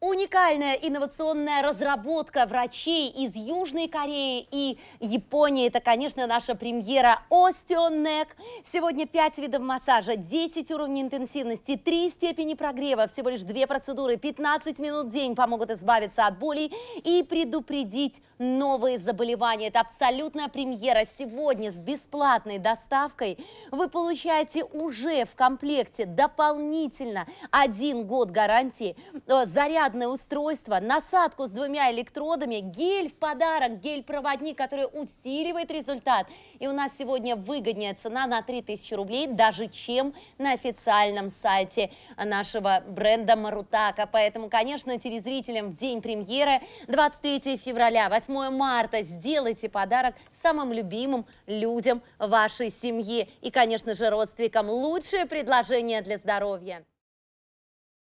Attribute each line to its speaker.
Speaker 1: Уникальная инновационная разработка врачей из Южной Кореи и Японии. Это, конечно, наша премьера Остеонек. Сегодня 5 видов массажа, 10 уровней интенсивности, 3 степени прогрева, всего лишь 2 процедуры, 15 минут в день помогут избавиться от болей и предупредить новые заболевания. Это абсолютная премьера. Сегодня с бесплатной доставкой вы получаете уже в комплекте дополнительно один год гарантии э, заряд зарядное устройство, насадку с двумя электродами, гель в подарок, гель-проводник, который усиливает результат. И у нас сегодня выгоднее цена на 3000 рублей, даже чем на официальном сайте нашего бренда Марутака. Поэтому, конечно, телезрителям в день премьеры 23 февраля, 8 марта сделайте подарок самым любимым людям вашей семьи и, конечно же, родственникам. Лучшее предложение для здоровья.